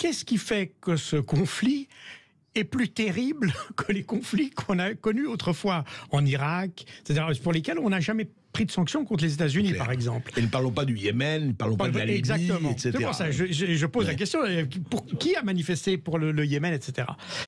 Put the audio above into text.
Qu'est-ce qui fait que ce conflit est plus terrible que les conflits qu'on a connus autrefois en Irak, cest pour lesquels on n'a jamais pris de sanctions contre les États-Unis, par exemple. Et ne parlons pas du Yémen, ne parlons pas, de la exactement. etc. ça, je, pose la question, euh, pour, qui a manifesté pour le Yémen, etc.